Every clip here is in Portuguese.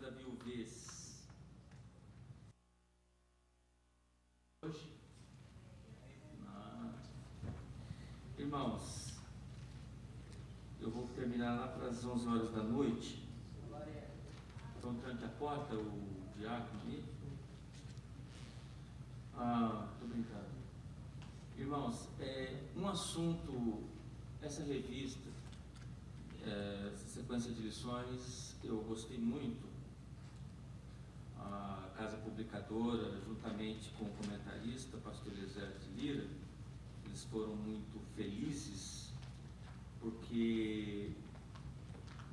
da Viuvez. Hoje? Ah. Irmãos, eu vou terminar lá para as 11 horas da noite. Então, tranque a porta, o diácono ali. Ah, tô brincando. Irmãos, é, um assunto, essa revista, é, essa sequência de lições, eu gostei muito, Casa Publicadora, juntamente com o comentarista, pastor Eliezer de Lira, eles foram muito felizes porque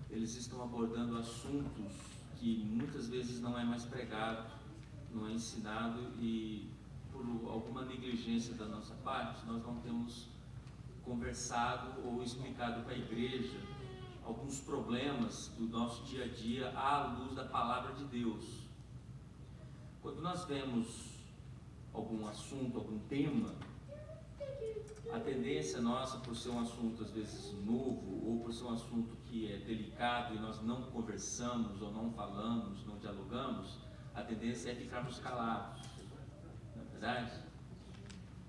eles estão abordando assuntos que muitas vezes não é mais pregado, não é ensinado e por alguma negligência da nossa parte, nós não temos conversado ou explicado para a igreja alguns problemas do nosso dia a dia à luz da palavra de Deus. Quando nós vemos algum assunto, algum tema, a tendência nossa, por ser um assunto às vezes novo, ou por ser um assunto que é delicado e nós não conversamos, ou não falamos, não dialogamos, a tendência é ficarmos calados. Não é verdade?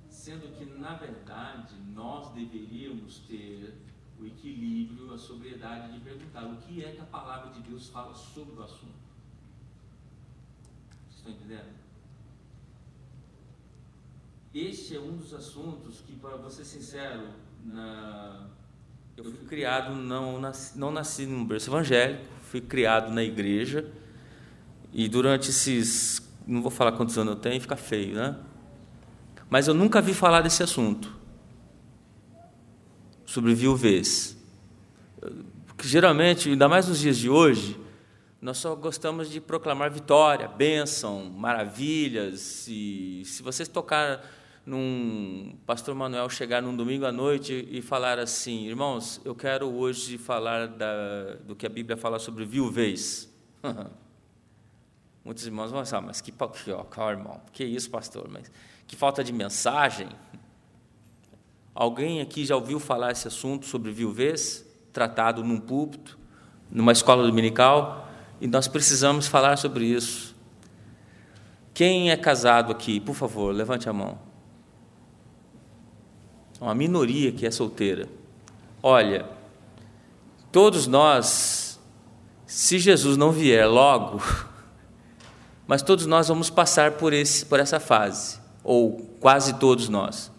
Sendo que, na verdade, nós deveríamos ter o equilíbrio, a sobriedade de perguntar o que é que a palavra de Deus fala sobre o assunto estão entendendo? Este é um dos assuntos que, para você sincero, na... eu fui criado, não nasci, não nasci num berço evangélico, fui criado na igreja e durante esses, não vou falar quantos anos eu tenho, fica feio, né? Mas eu nunca vi falar desse assunto sobre viuvez. Porque geralmente, ainda mais nos dias de hoje, nós só gostamos de proclamar vitória, bênção, maravilhas. E se vocês tocar num pastor Manuel chegar num domingo à noite e falar assim, irmãos, eu quero hoje falar da, do que a Bíblia fala sobre viuvez. Muitos irmãos vão pensar, mas que, que ó, calma, irmão, que isso, pastor? Mas que falta de mensagem. Alguém aqui já ouviu falar esse assunto sobre viuvez, tratado num púlpito, numa escola dominical? E nós precisamos falar sobre isso. Quem é casado aqui, por favor, levante a mão. Uma minoria que é solteira. Olha, todos nós, se Jesus não vier logo, mas todos nós vamos passar por, esse, por essa fase, ou quase todos nós.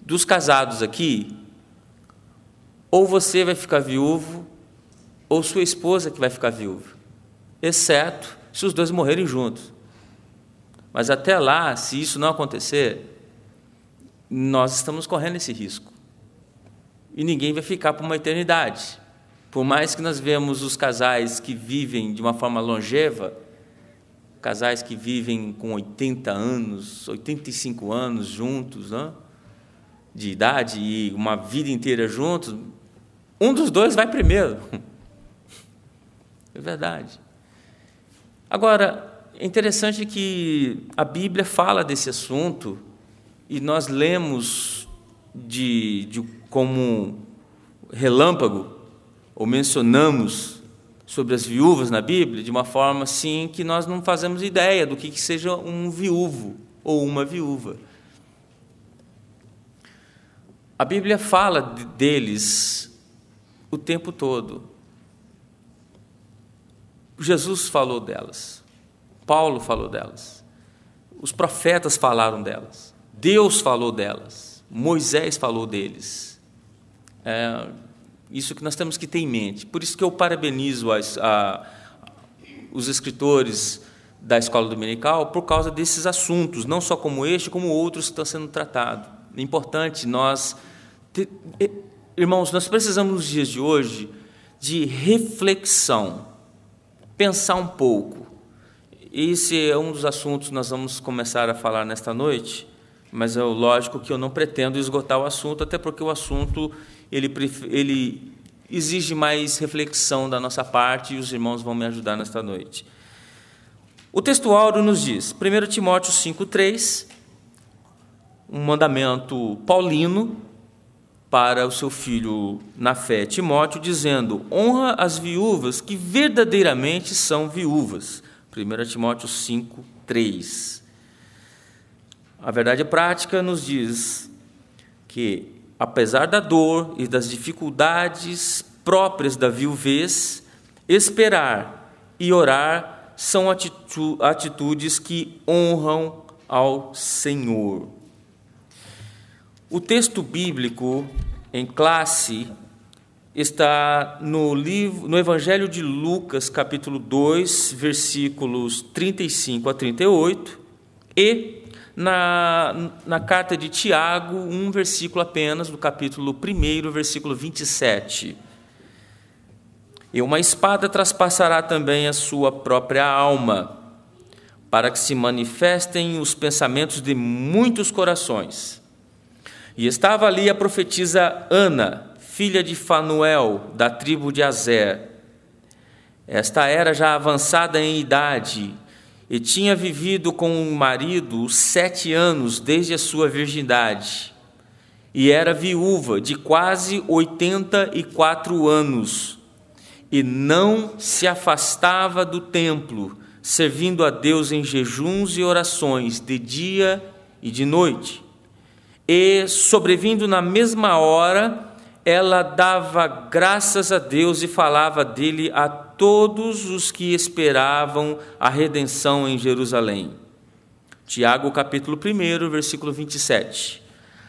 Dos casados aqui, ou você vai ficar viúvo, ou sua esposa que vai ficar viúva, exceto se os dois morrerem juntos. Mas até lá, se isso não acontecer, nós estamos correndo esse risco. E ninguém vai ficar por uma eternidade. Por mais que nós vemos os casais que vivem de uma forma longeva, casais que vivem com 80 anos, 85 anos juntos, né? de idade e uma vida inteira juntos, um dos dois vai primeiro. É verdade. Agora, é interessante que a Bíblia fala desse assunto e nós lemos de, de como relâmpago, ou mencionamos sobre as viúvas na Bíblia, de uma forma assim que nós não fazemos ideia do que, que seja um viúvo ou uma viúva. A Bíblia fala deles o tempo todo. Jesus falou delas, Paulo falou delas, os profetas falaram delas, Deus falou delas, Moisés falou deles. É isso que nós temos que ter em mente. Por isso que eu parabenizo as, a, os escritores da escola dominical por causa desses assuntos, não só como este, como outros que estão sendo tratados. É importante nós. Ter, irmãos, nós precisamos nos dias de hoje de reflexão pensar um pouco. e Esse é um dos assuntos que nós vamos começar a falar nesta noite, mas é lógico que eu não pretendo esgotar o assunto, até porque o assunto ele, ele exige mais reflexão da nossa parte e os irmãos vão me ajudar nesta noite. O texto áureo nos diz, 1 Timóteo 5,3, um mandamento paulino, para o seu filho na fé, Timóteo, dizendo: honra as viúvas que verdadeiramente são viúvas. 1 Timóteo 5, 3. A verdade prática nos diz que, apesar da dor e das dificuldades próprias da viuvez, esperar e orar são atitudes que honram ao Senhor. O texto bíblico em classe está no livro, no Evangelho de Lucas, capítulo 2, versículos 35 a 38, e na, na carta de Tiago, um versículo apenas, do capítulo 1, versículo 27. E uma espada traspassará também a sua própria alma, para que se manifestem os pensamentos de muitos corações. E estava ali a profetisa Ana, filha de Fanuel, da tribo de Azé. Esta era já avançada em idade e tinha vivido com o marido sete anos desde a sua virgindade. E era viúva de quase 84 anos e não se afastava do templo, servindo a Deus em jejuns e orações de dia e de noite e, sobrevindo na mesma hora, ela dava graças a Deus e falava dele a todos os que esperavam a redenção em Jerusalém. Tiago, capítulo 1, versículo 27.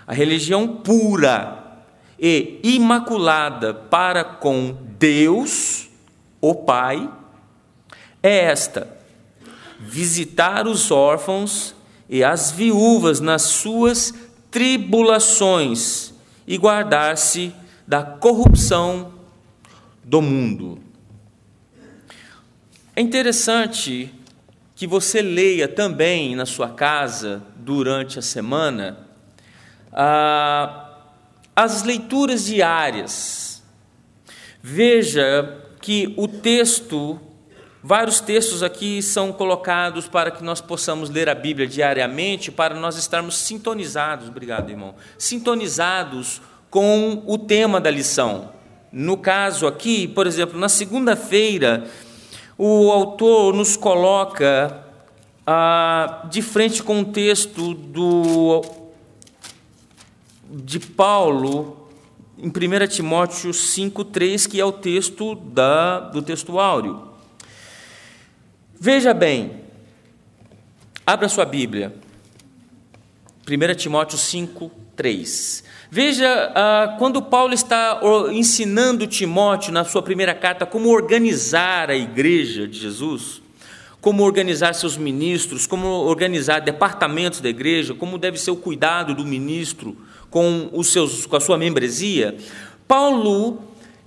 A religião pura e imaculada para com Deus, o Pai, é esta: visitar os órfãos e as viúvas nas suas tribulações e guardar-se da corrupção do mundo. É interessante que você leia também na sua casa durante a semana ah, as leituras diárias. Veja que o texto Vários textos aqui são colocados para que nós possamos ler a Bíblia diariamente, para nós estarmos sintonizados, obrigado irmão, sintonizados com o tema da lição. No caso aqui, por exemplo, na segunda-feira, o autor nos coloca ah, de frente com o um texto do, de Paulo em 1 Timóteo 5,3, que é o texto da, do texto áureo. Veja bem, abra sua Bíblia, 1 Timóteo 5, 3. Veja, ah, quando Paulo está ensinando Timóteo na sua primeira carta como organizar a igreja de Jesus, como organizar seus ministros, como organizar departamentos da igreja, como deve ser o cuidado do ministro com, os seus, com a sua membresia, Paulo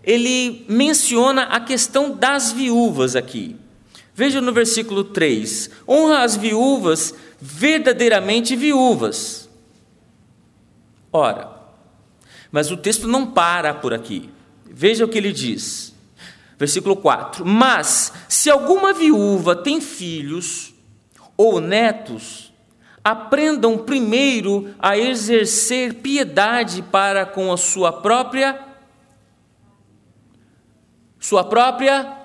ele menciona a questão das viúvas aqui. Veja no versículo 3: honra as viúvas verdadeiramente viúvas. Ora, mas o texto não para por aqui. Veja o que ele diz. Versículo 4: Mas se alguma viúva tem filhos ou netos, aprendam primeiro a exercer piedade para com a sua própria sua própria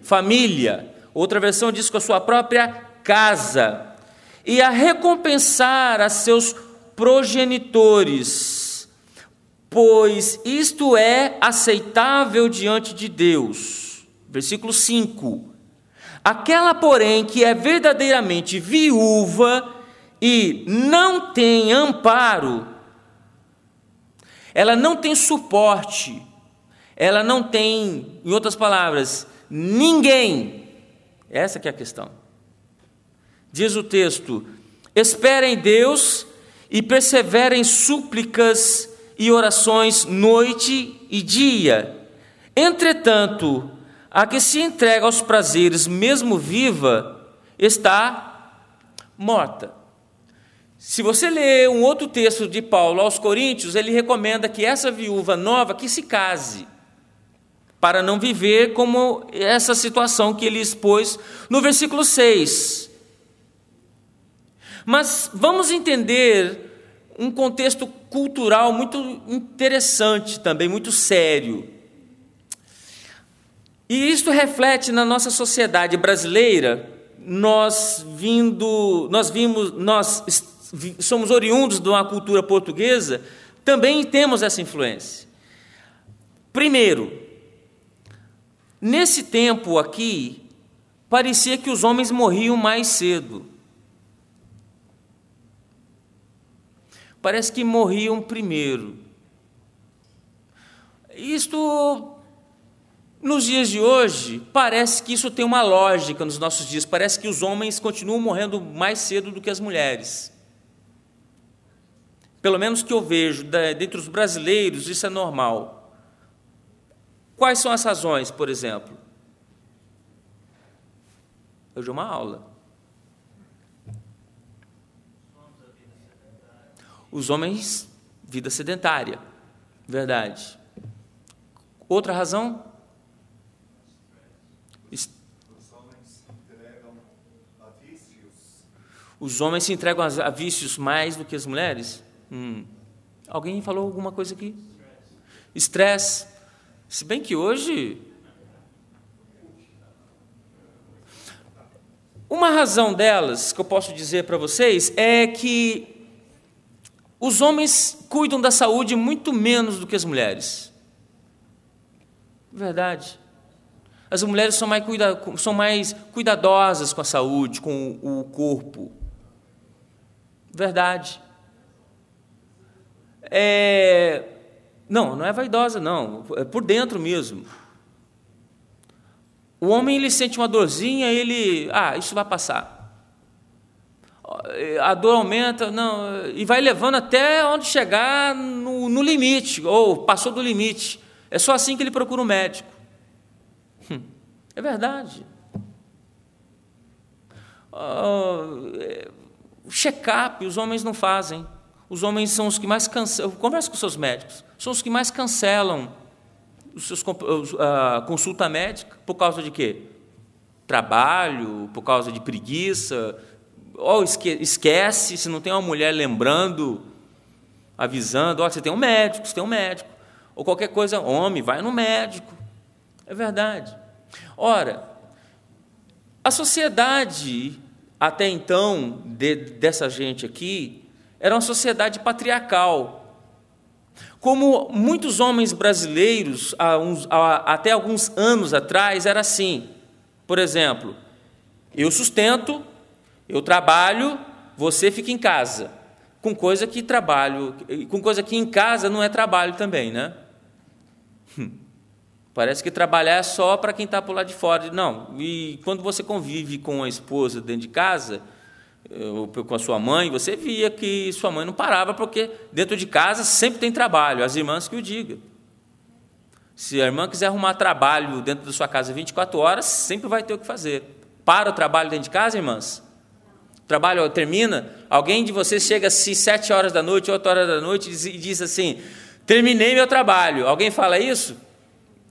família Outra versão diz com a sua própria casa, e a recompensar a seus progenitores, pois isto é aceitável diante de Deus. Versículo 5. Aquela, porém, que é verdadeiramente viúva e não tem amparo, ela não tem suporte, ela não tem, em outras palavras, ninguém essa que é a questão. Diz o texto: esperem Deus e perseverem súplicas e orações noite e dia. Entretanto, a que se entrega aos prazeres, mesmo viva, está morta. Se você ler um outro texto de Paulo aos Coríntios, ele recomenda que essa viúva nova que se case para não viver como essa situação que ele expôs no versículo 6. Mas vamos entender um contexto cultural muito interessante também, muito sério. E isto reflete na nossa sociedade brasileira. Nós vindo, nós vimos, nós somos oriundos de uma cultura portuguesa, também temos essa influência. Primeiro, Nesse tempo aqui, parecia que os homens morriam mais cedo. Parece que morriam primeiro. Isto nos dias de hoje, parece que isso tem uma lógica nos nossos dias. Parece que os homens continuam morrendo mais cedo do que as mulheres. Pelo menos que eu vejo, dentre os brasileiros, isso é normal. Quais são as razões, por exemplo? Eu dei uma aula. Os homens, vida sedentária. Verdade. Outra razão? Os homens se entregam a vícios Os homens se entregam a vícios mais do que as mulheres? Hum. Alguém falou alguma coisa aqui? Estresse. Se bem que hoje. Uma razão delas que eu posso dizer para vocês é que os homens cuidam da saúde muito menos do que as mulheres. Verdade. As mulheres são mais, cuida, são mais cuidadosas com a saúde, com o, o corpo. Verdade. É, não, não é vaidosa, não. É por dentro mesmo. O homem ele sente uma dorzinha, ele, ah, isso vai passar. A dor aumenta, não, e vai levando até onde chegar no, no limite, ou passou do limite. É só assim que ele procura um médico. Hum, é verdade. Ah, é, o check-up os homens não fazem. Os homens são os que mais cansam. Eu converso com seus médicos são os que mais cancelam os seus, a ah, consulta médica por causa de quê? Trabalho, por causa de preguiça, ou esquece, se não tem uma mulher lembrando, avisando, ó, oh, você tem um médico, você tem um médico, ou qualquer coisa, homem, vai no médico. É verdade. Ora, a sociedade até então de, dessa gente aqui era uma sociedade patriarcal. Como muitos homens brasileiros, há uns, há, até alguns anos atrás, era assim. Por exemplo, eu sustento, eu trabalho, você fica em casa. Com coisa que trabalho, com coisa que em casa não é trabalho também, né? Hum. Parece que trabalhar é só para quem está por lá de fora. Não, e quando você convive com a esposa dentro de casa, com a sua mãe, você via que sua mãe não parava, porque dentro de casa sempre tem trabalho, as irmãs que o digam. Se a irmã quiser arrumar trabalho dentro da sua casa 24 horas, sempre vai ter o que fazer. Para o trabalho dentro de casa, irmãs? O trabalho termina? Alguém de vocês chega assim 7 horas da noite, 8 horas da noite e diz assim: terminei meu trabalho. Alguém fala isso?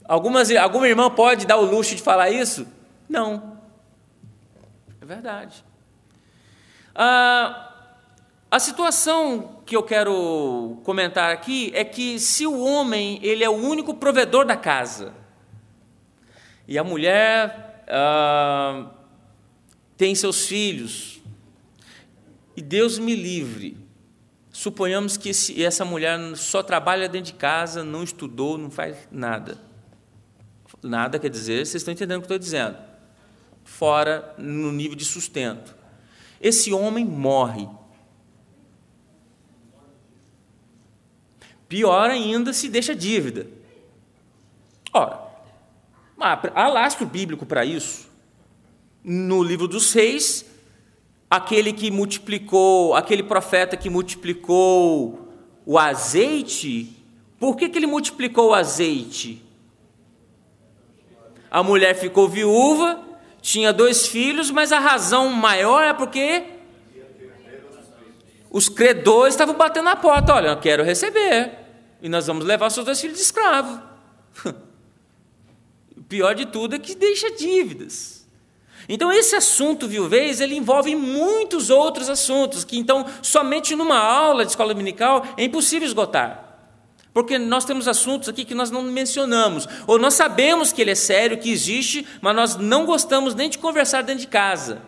Algumas, alguma irmã pode dar o luxo de falar isso? Não. É verdade. Ah, a situação que eu quero comentar aqui é que se o homem ele é o único provedor da casa e a mulher ah, tem seus filhos e Deus me livre, suponhamos que esse, essa mulher só trabalha dentro de casa, não estudou, não faz nada. Nada quer dizer, vocês estão entendendo o que eu estou dizendo? Fora no nível de sustento. Esse homem morre. Pior ainda se deixa dívida. Ora, há lastro bíblico para isso. No livro dos Reis, aquele que multiplicou, aquele profeta que multiplicou o azeite, por que, que ele multiplicou o azeite? A mulher ficou viúva tinha dois filhos, mas a razão maior é porque os credores estavam batendo na porta: olha, eu quero receber, e nós vamos levar seus dois filhos de escravo. o pior de tudo é que deixa dívidas. Então, esse assunto viuvez, ele envolve muitos outros assuntos, que então, somente numa aula de escola dominical, é impossível esgotar. Porque nós temos assuntos aqui que nós não mencionamos. Ou nós sabemos que ele é sério, que existe, mas nós não gostamos nem de conversar dentro de casa.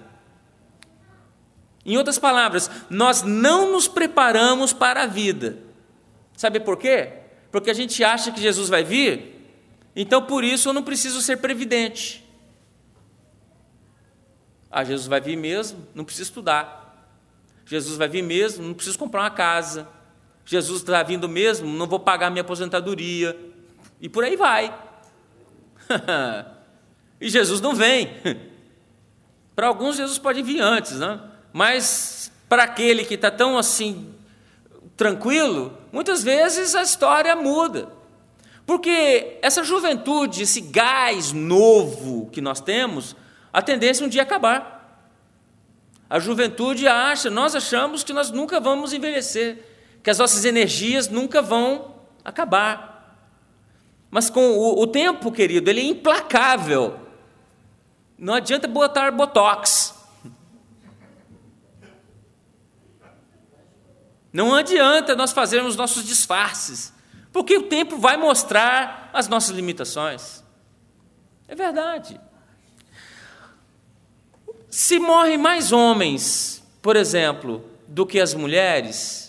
Em outras palavras, nós não nos preparamos para a vida. Sabe por quê? Porque a gente acha que Jesus vai vir, então por isso eu não preciso ser previdente. Ah, Jesus vai vir mesmo, não preciso estudar. Jesus vai vir mesmo, não preciso comprar uma casa. Jesus está vindo mesmo, não vou pagar minha aposentadoria. E por aí vai. e Jesus não vem. para alguns, Jesus pode vir antes, né? mas para aquele que está tão assim, tranquilo, muitas vezes a história muda. Porque essa juventude, esse gás novo que nós temos, a tendência um dia é acabar. A juventude acha, nós achamos que nós nunca vamos envelhecer que as nossas energias nunca vão acabar. Mas com o, o tempo, querido, ele é implacável. Não adianta botar botox. Não adianta nós fazermos nossos disfarces, porque o tempo vai mostrar as nossas limitações. É verdade. Se morrem mais homens, por exemplo, do que as mulheres,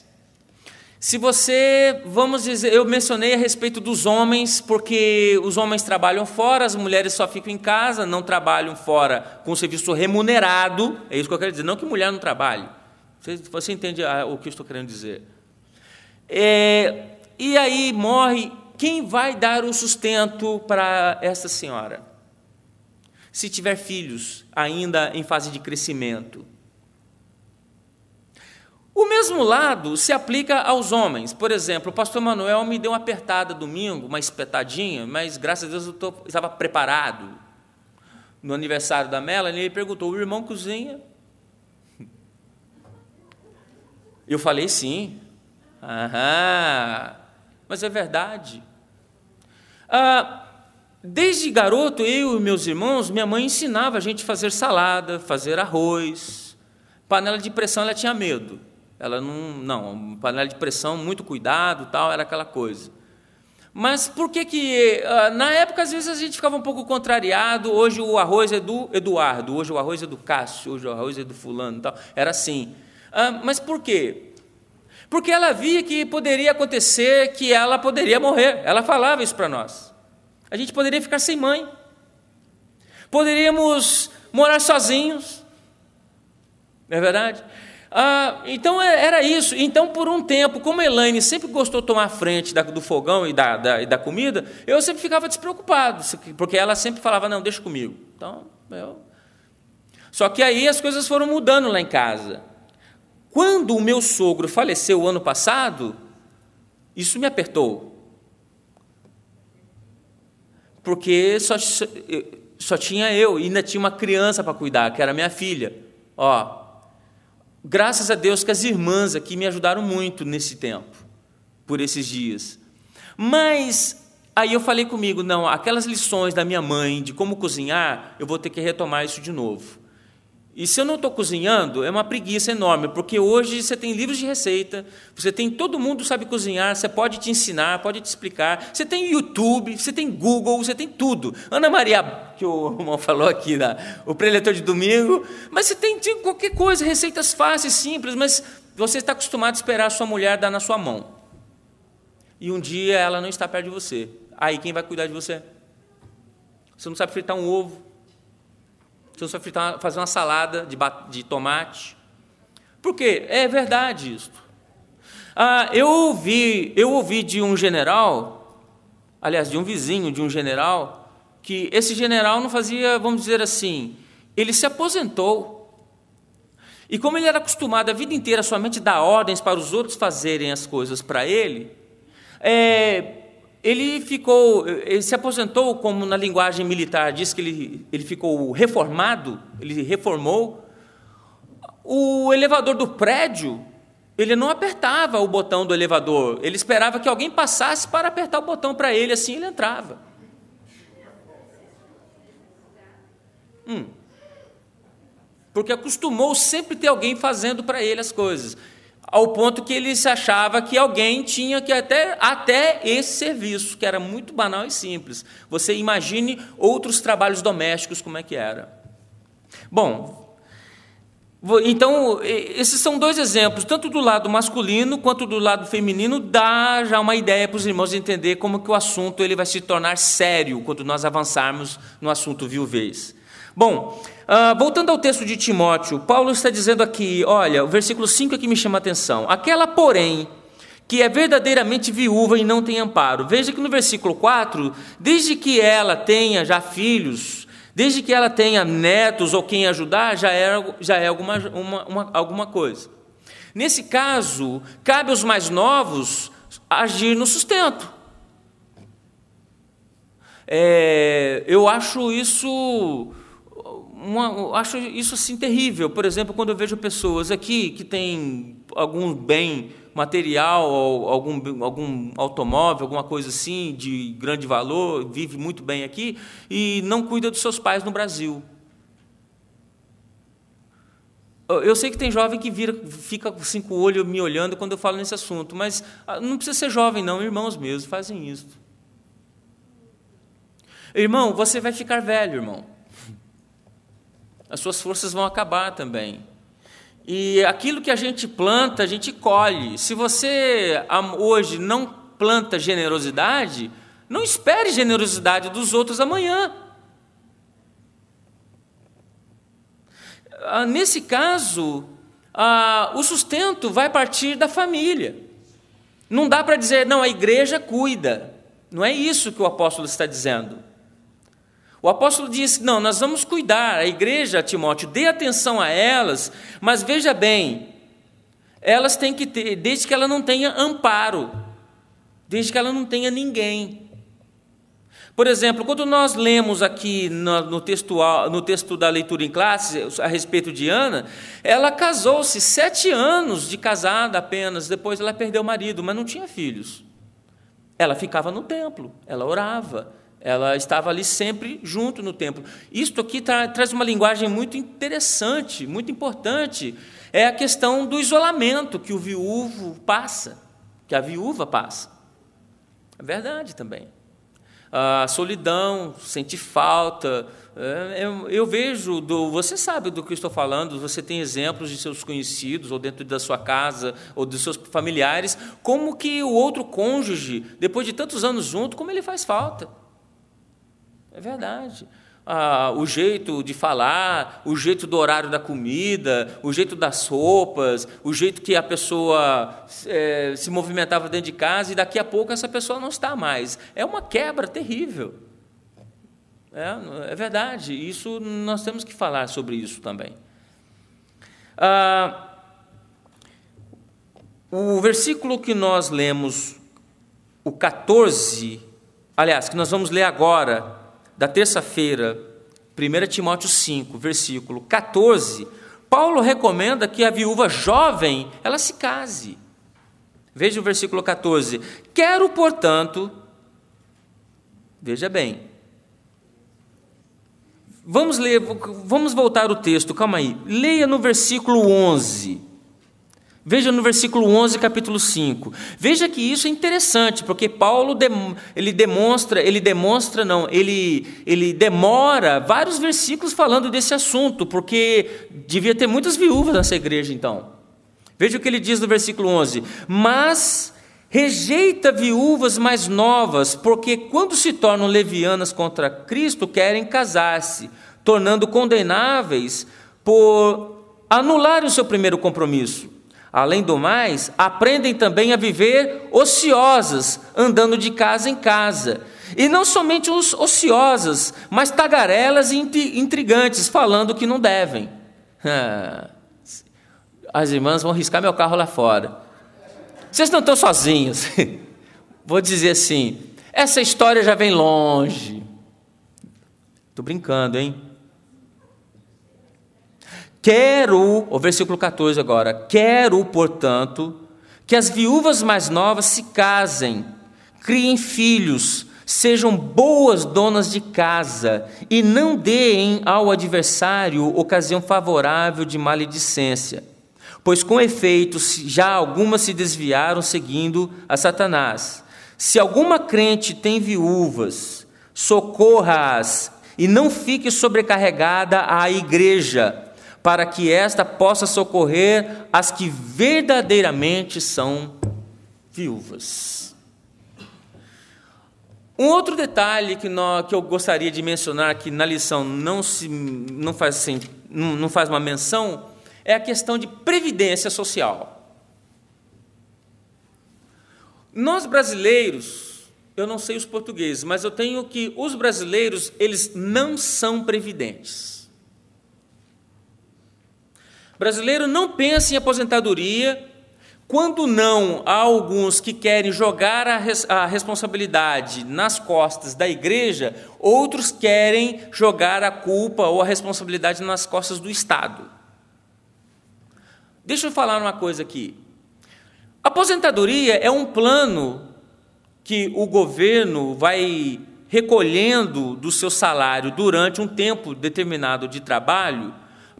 se você, vamos dizer, eu mencionei a respeito dos homens, porque os homens trabalham fora, as mulheres só ficam em casa, não trabalham fora com serviço remunerado. É isso que eu quero dizer, não que mulher não trabalhe. Você, você entende o que eu estou querendo dizer. É, e aí morre, quem vai dar o sustento para essa senhora? Se tiver filhos ainda em fase de crescimento o mesmo lado se aplica aos homens. Por exemplo, o pastor Manuel me deu uma apertada domingo, uma espetadinha, mas graças a Deus eu tô, estava preparado. No aniversário da Melanie, ele perguntou: o irmão cozinha? Eu falei: sim. Aham, mas é verdade. Ah, desde garoto, eu e meus irmãos, minha mãe ensinava a gente a fazer salada, fazer arroz. Panela de pressão ela tinha medo. Ela não, não, panela de pressão, muito cuidado, tal, era aquela coisa. Mas por que que ah, na época às vezes a gente ficava um pouco contrariado? Hoje o arroz é do Eduardo, hoje o arroz é do Cássio, hoje o arroz é do fulano, tal. Era assim. Ah, mas por quê? Porque ela via que poderia acontecer que ela poderia morrer. Ela falava isso para nós. A gente poderia ficar sem mãe. Poderíamos morar sozinhos. Não é verdade? Ah, então é, era isso. Então, por um tempo, como a Elaine sempre gostou de tomar frente da, do fogão e da, da, e da, comida, eu sempre ficava despreocupado, porque ela sempre falava: não, deixa comigo. Então, eu... Só que aí as coisas foram mudando lá em casa. Quando o meu sogro faleceu o ano passado, isso me apertou. Porque só, só tinha eu, e ainda tinha uma criança para cuidar, que era minha filha. Ó, Graças a Deus que as irmãs aqui me ajudaram muito nesse tempo, por esses dias. Mas aí eu falei comigo, não, aquelas lições da minha mãe de como cozinhar, eu vou ter que retomar isso de novo. E se eu não estou cozinhando, é uma preguiça enorme, porque hoje você tem livros de receita, você tem todo mundo sabe cozinhar, você pode te ensinar, pode te explicar, você tem YouTube, você tem Google, você tem tudo. Ana Maria, que o irmão falou aqui, né? o preletor de domingo, mas você tem qualquer coisa, receitas fáceis, simples, mas você está acostumado a esperar a sua mulher dar na sua mão. E um dia ela não está perto de você. Aí quem vai cuidar de você? Você não sabe fritar um ovo. Preciso só fritar, fazer uma salada de, de tomate. Por quê? É verdade isso. Ah, eu ouvi, eu ouvi de um general, aliás, de um vizinho de um general, que esse general não fazia, vamos dizer assim, ele se aposentou. E como ele era acostumado a vida inteira somente dar ordens para os outros fazerem as coisas para ele, é, ele ficou, ele se aposentou como na linguagem militar diz que ele, ele ficou reformado, ele reformou. O elevador do prédio, ele não apertava o botão do elevador, ele esperava que alguém passasse para apertar o botão para ele, assim ele entrava. Hum. Porque acostumou sempre ter alguém fazendo para ele as coisas ao ponto que ele se achava que alguém tinha que até, até esse serviço, que era muito banal e simples. Você imagine outros trabalhos domésticos como é que era. Bom, então esses são dois exemplos, tanto do lado masculino quanto do lado feminino, dá já uma ideia para os irmãos entender como que o assunto ele vai se tornar sério quando nós avançarmos no assunto viuvez. Bom, ah, voltando ao texto de Timóteo, Paulo está dizendo aqui, olha, o versículo 5 é que me chama a atenção. Aquela, porém, que é verdadeiramente viúva e não tem amparo. Veja que no versículo 4, desde que ela tenha já filhos, desde que ela tenha netos ou quem ajudar, já é, já é alguma, uma, uma, alguma coisa. Nesse caso, cabe aos mais novos agir no sustento. É, eu acho isso uma, acho isso assim terrível. Por exemplo, quando eu vejo pessoas aqui que têm algum bem material, algum, algum automóvel, alguma coisa assim de grande valor, vive muito bem aqui e não cuida dos seus pais no Brasil. Eu sei que tem jovem que vira, fica assim, com o olho me olhando quando eu falo nesse assunto, mas ah, não precisa ser jovem, não, irmãos mesmo fazem isso. Irmão, você vai ficar velho, irmão as suas forças vão acabar também. E aquilo que a gente planta, a gente colhe. Se você ah, hoje não planta generosidade, não espere generosidade dos outros amanhã. Ah, nesse caso, ah, o sustento vai partir da família. Não dá para dizer, não, a igreja cuida. Não é isso que o apóstolo está dizendo. O apóstolo diz: não, nós vamos cuidar, a igreja, Timóteo, dê atenção a elas, mas veja bem, elas têm que ter, desde que ela não tenha amparo, desde que ela não tenha ninguém. Por exemplo, quando nós lemos aqui no, no, no texto da leitura em classe a respeito de Ana, ela casou-se sete anos de casada apenas, depois ela perdeu o marido, mas não tinha filhos. Ela ficava no templo, ela orava, ela estava ali sempre junto no templo. Isto aqui tra traz uma linguagem muito interessante, muito importante. É a questão do isolamento que o viúvo passa, que a viúva passa. É verdade também. A solidão, sentir falta. É, eu, vejo, do, você sabe do que estou falando, você tem exemplos de seus conhecidos, ou dentro da sua casa, ou dos seus familiares, como que o outro cônjuge, depois de tantos anos junto, como ele faz falta. É verdade. Ah, o jeito de falar, o jeito do horário da comida, o jeito das roupas, o jeito que a pessoa é, se movimentava dentro de casa e daqui a pouco essa pessoa não está mais. É uma quebra terrível. É, é verdade. Isso nós temos que falar sobre isso também. Ah, o versículo que nós lemos, o 14, aliás, que nós vamos ler agora, da terça-feira, 1 Timóteo 5, versículo 14, Paulo recomenda que a viúva jovem, ela se case. Veja o versículo 14. Quero, portanto, veja bem. Vamos ler, vamos voltar o texto, calma aí. Leia no versículo 11. Veja no versículo 11, capítulo 5. Veja que isso é interessante, porque Paulo ele demonstra, ele demonstra não, ele ele demora vários versículos falando desse assunto, porque devia ter muitas viúvas nessa igreja então. Veja o que ele diz no versículo 11: "Mas rejeita viúvas mais novas, porque quando se tornam levianas contra Cristo, querem casar-se, tornando condenáveis por anular o seu primeiro compromisso." Além do mais, aprendem também a viver ociosas, andando de casa em casa. E não somente os ociosas, mas tagarelas e intrigantes, falando que não devem. As irmãs vão riscar meu carro lá fora. Vocês não estão sozinhos. Vou dizer assim: essa história já vem longe. Estou brincando, hein? Quero, o versículo 14 agora, quero, portanto, que as viúvas mais novas se casem, criem filhos, sejam boas donas de casa e não deem ao adversário ocasião favorável de maledicência. Pois com efeito já algumas se desviaram seguindo a Satanás. Se alguma crente tem viúvas, socorra-as e não fique sobrecarregada a igreja para que esta possa socorrer as que verdadeiramente são viúvas. Um outro detalhe que, nós, que eu gostaria de mencionar, que na lição não, se, não, faz, assim, não, não faz uma menção, é a questão de previdência social. Nós brasileiros, eu não sei os portugueses, mas eu tenho que os brasileiros, eles não são previdentes brasileiro não pensa em aposentadoria, quando não há alguns que querem jogar a, res, a responsabilidade nas costas da igreja, outros querem jogar a culpa ou a responsabilidade nas costas do Estado. Deixa eu falar uma coisa aqui. Aposentadoria é um plano que o governo vai recolhendo do seu salário durante um tempo determinado de trabalho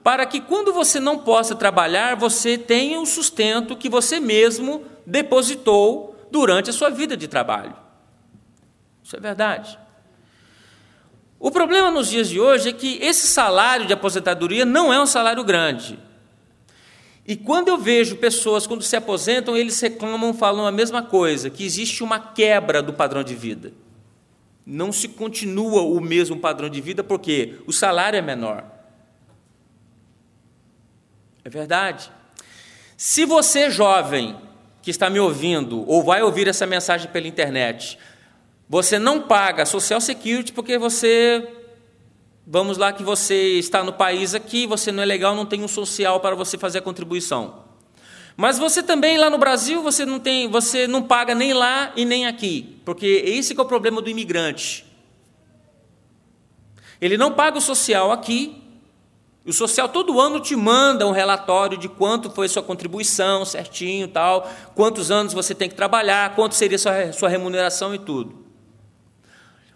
para que quando você não possa trabalhar, você tenha o sustento que você mesmo depositou durante a sua vida de trabalho. Isso é verdade. O problema nos dias de hoje é que esse salário de aposentadoria não é um salário grande. E quando eu vejo pessoas, quando se aposentam, eles reclamam, falam a mesma coisa, que existe uma quebra do padrão de vida. Não se continua o mesmo padrão de vida porque o salário é menor. É verdade. Se você, jovem, que está me ouvindo ou vai ouvir essa mensagem pela internet, você não paga Social Security porque você. Vamos lá, que você está no país aqui, você não é legal, não tem um social para você fazer a contribuição. Mas você também lá no Brasil, você não tem, você não paga nem lá e nem aqui, porque esse é o problema do imigrante. Ele não paga o social aqui o social todo ano te manda um relatório de quanto foi sua contribuição, certinho, tal, quantos anos você tem que trabalhar, quanto seria sua, sua remuneração e tudo.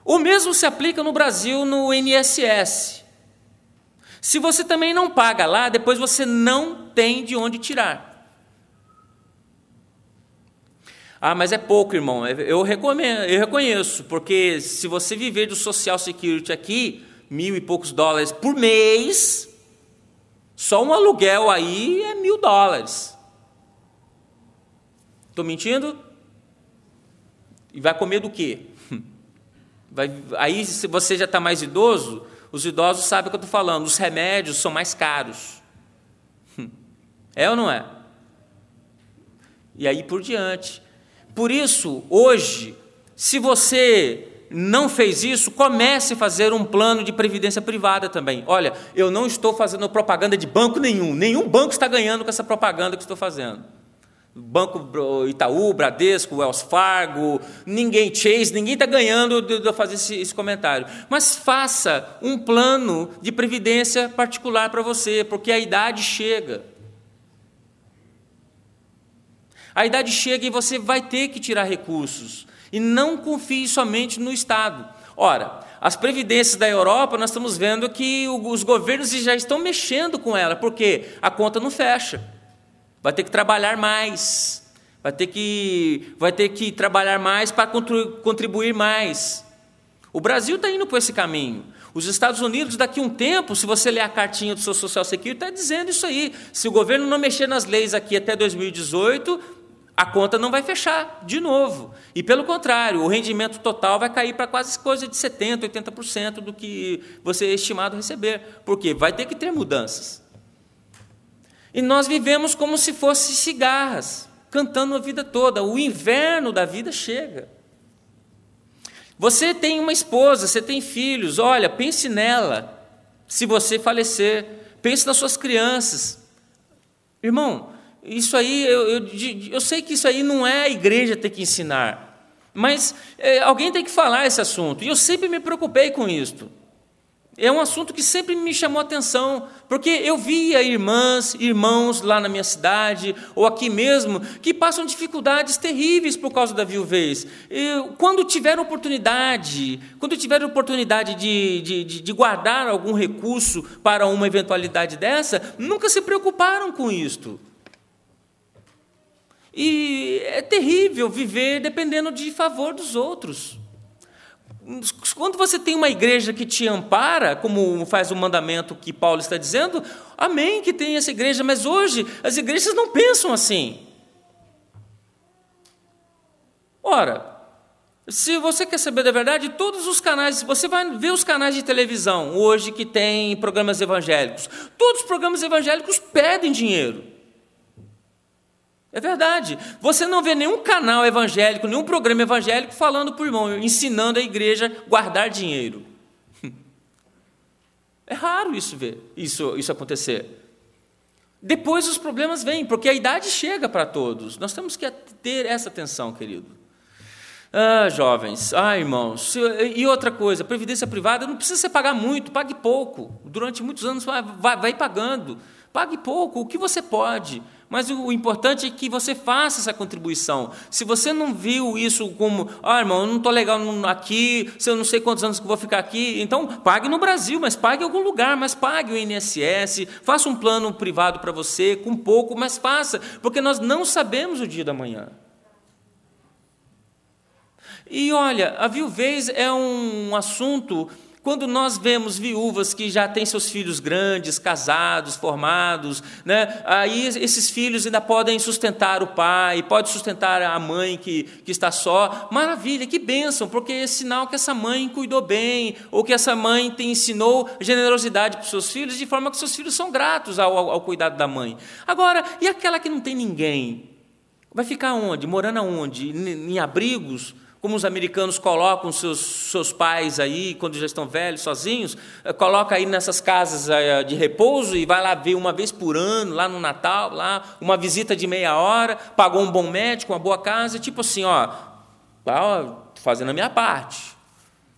O mesmo se aplica no Brasil no INSS. Se você também não paga lá, depois você não tem de onde tirar. Ah, mas é pouco, irmão. É, eu, recomendo, eu reconheço, porque se você viver do Social Security aqui, mil e poucos dólares por mês, só um aluguel aí é mil dólares. Estou mentindo? E vai comer do quê? Vai, aí, se você já está mais idoso, os idosos sabem o que eu estou falando. Os remédios são mais caros. É ou não é? E aí por diante. Por isso, hoje, se você não fez isso, comece a fazer um plano de previdência privada também. Olha, eu não estou fazendo propaganda de banco nenhum, nenhum banco está ganhando com essa propaganda que estou fazendo. Banco Itaú, Bradesco, Wells Fargo, ninguém, Chase, ninguém está ganhando de eu fazer esse, esse, comentário. Mas faça um plano de previdência particular para você, porque a idade chega. A idade chega e você vai ter que tirar recursos. E não confie somente no Estado. Ora, as previdências da Europa, nós estamos vendo que os governos já estão mexendo com ela, porque a conta não fecha. Vai ter que trabalhar mais, vai ter que, vai ter que trabalhar mais para contribuir mais. O Brasil está indo por esse caminho. Os Estados Unidos, daqui a um tempo, se você ler a cartinha do seu Social Security, está dizendo isso aí. Se o governo não mexer nas leis aqui até 2018, a conta não vai fechar de novo. E, pelo contrário, o rendimento total vai cair para quase coisa de 70%, 80% do que você é estimado receber. porque Vai ter que ter mudanças. E nós vivemos como se fossem cigarras, cantando a vida toda. O inverno da vida chega. Você tem uma esposa, você tem filhos, olha, pense nela se você falecer. Pense nas suas crianças. Irmão, isso aí, eu, eu, eu sei que isso aí não é a igreja ter que ensinar, mas é, alguém tem que falar esse assunto. E eu sempre me preocupei com isso. É um assunto que sempre me chamou atenção, porque eu via irmãs, irmãos lá na minha cidade, ou aqui mesmo, que passam dificuldades terríveis por causa da viuvez. E, quando tiveram oportunidade, quando tiveram oportunidade de, de, de, de guardar algum recurso para uma eventualidade dessa, nunca se preocuparam com isto. E é terrível viver dependendo de favor dos outros. Quando você tem uma igreja que te ampara, como faz o mandamento que Paulo está dizendo, amém que tem essa igreja, mas hoje as igrejas não pensam assim. Ora, se você quer saber da verdade, todos os canais, você vai ver os canais de televisão hoje que tem programas evangélicos. Todos os programas evangélicos pedem dinheiro. É verdade. Você não vê nenhum canal evangélico, nenhum programa evangélico falando por irmão, ensinando a igreja guardar dinheiro. É raro isso ver, isso, isso acontecer. Depois os problemas vêm, porque a idade chega para todos. Nós temos que ter essa atenção, querido. Ah, jovens, ah, irmãos. E outra coisa, previdência privada não precisa você pagar muito, pague pouco. Durante muitos anos vai, vai, vai pagando. Pague pouco, o que você pode. Mas o importante é que você faça essa contribuição. Se você não viu isso como, ah, irmão, eu não estou legal aqui, se eu não sei quantos anos que vou ficar aqui, então pague no Brasil, mas pague em algum lugar, mas pague o INSS, faça um plano privado para você, com pouco, mas faça, porque nós não sabemos o dia da manhã. E olha, a viuvez é um assunto quando nós vemos viúvas que já têm seus filhos grandes, casados, formados, né? aí esses filhos ainda podem sustentar o pai, pode sustentar a mãe que, que está só. Maravilha, que bênção, porque é sinal que essa mãe cuidou bem, ou que essa mãe te ensinou generosidade para os seus filhos, de forma que seus filhos são gratos ao, ao, ao cuidado da mãe. Agora, e aquela que não tem ninguém? Vai ficar onde? Morando aonde? Em, em abrigos? como os americanos colocam seus, seus pais aí, quando já estão velhos, sozinhos, eh, coloca aí nessas casas eh, de repouso e vai lá ver uma vez por ano, lá no Natal, lá, uma visita de meia hora, pagou um bom médico, uma boa casa, tipo assim, ó, ó fazendo a minha parte.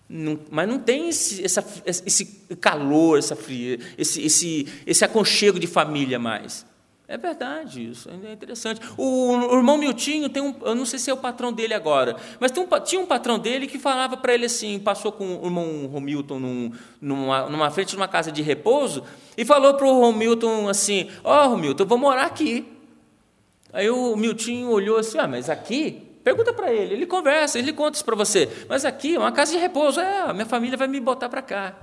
Não, mas não tem esse, essa, esse calor, essa fria, esse, esse, esse aconchego de família mais. É verdade isso, é interessante. O, o, irmão Miltinho tem um, eu não sei se é o patrão dele agora, mas um, tinha um patrão dele que falava para ele assim, passou com o irmão Romilton num, numa, numa frente de uma casa de repouso e falou para o Romilton assim, ó oh, Romilton, eu vou morar aqui. Aí o Miltinho olhou assim, ah, mas aqui? Pergunta para ele, ele conversa, ele conta isso para você. Mas aqui é uma casa de repouso, é, a minha família vai me botar para cá.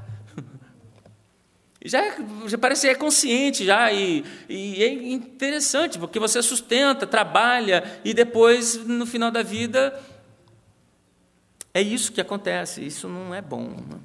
Já, já parece é consciente já e, e, é interessante porque você sustenta, trabalha e depois no final da vida é isso que acontece. Isso não é bom. Né?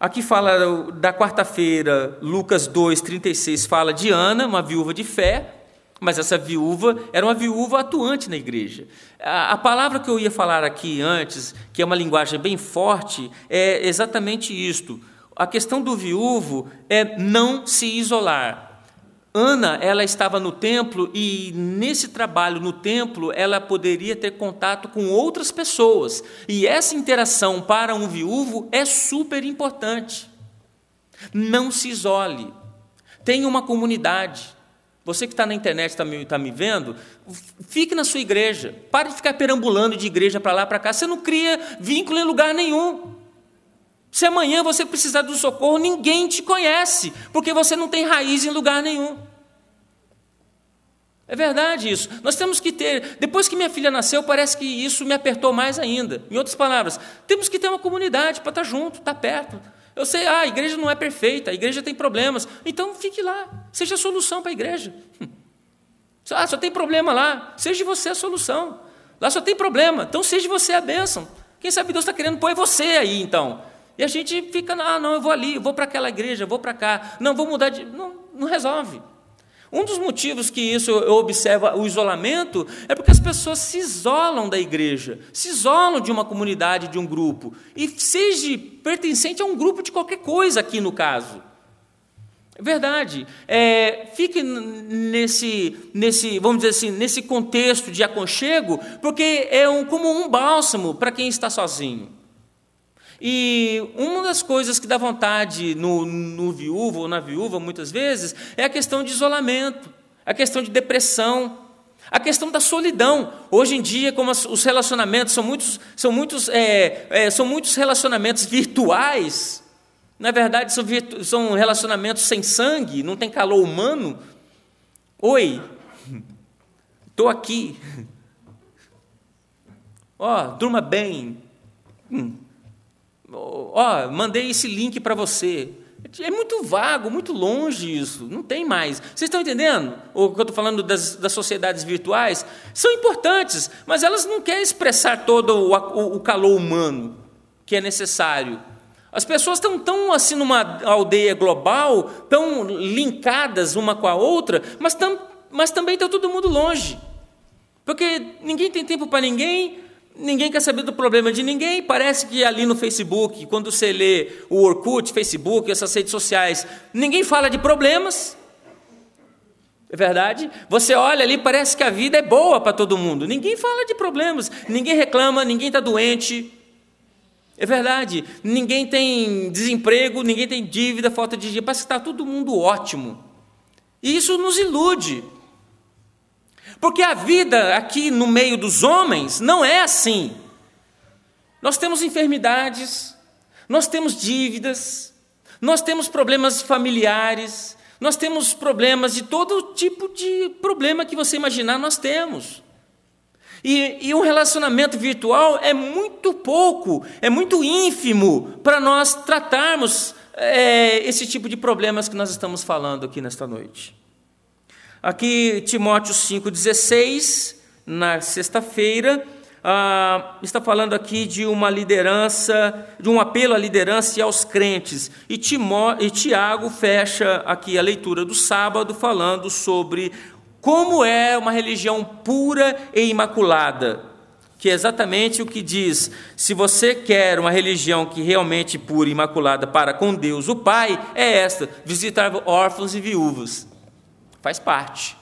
Aqui fala da quarta-feira, Lucas 2:36 fala de Ana, uma viúva de fé, mas essa viúva era uma viúva atuante na igreja. A, a palavra que eu ia falar aqui antes, que é uma linguagem bem forte, é exatamente isto. A questão do viúvo é não se isolar, Ana, ela estava no templo e nesse trabalho no templo ela poderia ter contato com outras pessoas. E essa interação para um viúvo é super importante. Não se isole. Tenha uma comunidade. Você que está na internet está me, tá me vendo, fique na sua igreja. Pare de ficar perambulando de igreja para lá, para cá. Você não cria vínculo em lugar nenhum. Se amanhã você precisar do socorro, ninguém te conhece, porque você não tem raiz em lugar nenhum. É verdade isso. Nós temos que ter. Depois que minha filha nasceu, parece que isso me apertou mais ainda. Em outras palavras, temos que ter uma comunidade para estar tá junto, estar tá perto. Eu sei, ah, a igreja não é perfeita, a igreja tem problemas. Então fique lá, seja a solução para a igreja. Ah, só tem problema lá, seja você a solução. Lá só tem problema, então seja você a bênção. Quem sabe Deus está querendo pôr você aí, então. E a gente fica, ah, não, eu vou ali, eu vou para aquela igreja, eu vou para cá, não, vou mudar de. Não, não resolve. Um dos motivos que isso eu observo, o isolamento, é porque as pessoas se isolam da igreja, se isolam de uma comunidade, de um grupo, e seja pertencente a um grupo de qualquer coisa aqui no caso. É verdade. É, fique nesse, nesse, vamos dizer assim, nesse contexto de aconchego, porque é um, como um bálsamo para quem está sozinho. E uma das coisas que dá vontade no, no viúvo ou na viúva, muitas vezes, é a questão de isolamento, a questão de depressão, a questão da solidão. Hoje em dia, como os relacionamentos são muitos, são muitos, é, é, são muitos relacionamentos virtuais, na verdade são, virtu são relacionamentos sem sangue, não tem calor humano. Oi, estou aqui. Ó, oh, durma bem. Hum ó, mandei esse link para você. É muito vago, muito longe isso, não tem mais. Vocês estão entendendo? O que eu estou falando das, das, sociedades virtuais? São importantes, mas elas não querem expressar todo o, o calor humano que é necessário. As pessoas estão tão assim numa aldeia global, tão linkadas uma com a outra, mas, tam, mas também está todo mundo longe. Porque ninguém tem tempo para ninguém, Ninguém quer saber do problema de ninguém. Parece que ali no Facebook, quando você lê o Orkut, Facebook, essas redes sociais, ninguém fala de problemas. É verdade? Você olha ali, parece que a vida é boa para todo mundo. Ninguém fala de problemas, ninguém reclama, ninguém está doente. É verdade. Ninguém tem desemprego, ninguém tem dívida, falta de dinheiro. Parece que está todo mundo ótimo. E isso nos ilude. Porque a vida aqui no meio dos homens não é assim. Nós temos enfermidades, nós temos dívidas, nós temos problemas familiares, nós temos problemas de todo tipo de problema que você imaginar, nós temos. E, e um relacionamento virtual é muito pouco, é muito ínfimo para nós tratarmos é, esse tipo de problemas que nós estamos falando aqui nesta noite. Aqui, Timóteo 5,16, na sexta-feira, ah, está falando aqui de uma liderança, de um apelo à liderança e aos crentes. E, Timó, e Tiago fecha aqui a leitura do sábado falando sobre como é uma religião pura e imaculada que é exatamente o que diz: se você quer uma religião que realmente pura e imaculada para com Deus, o Pai, é esta: visitar órfãos e viúvas. Faz parte.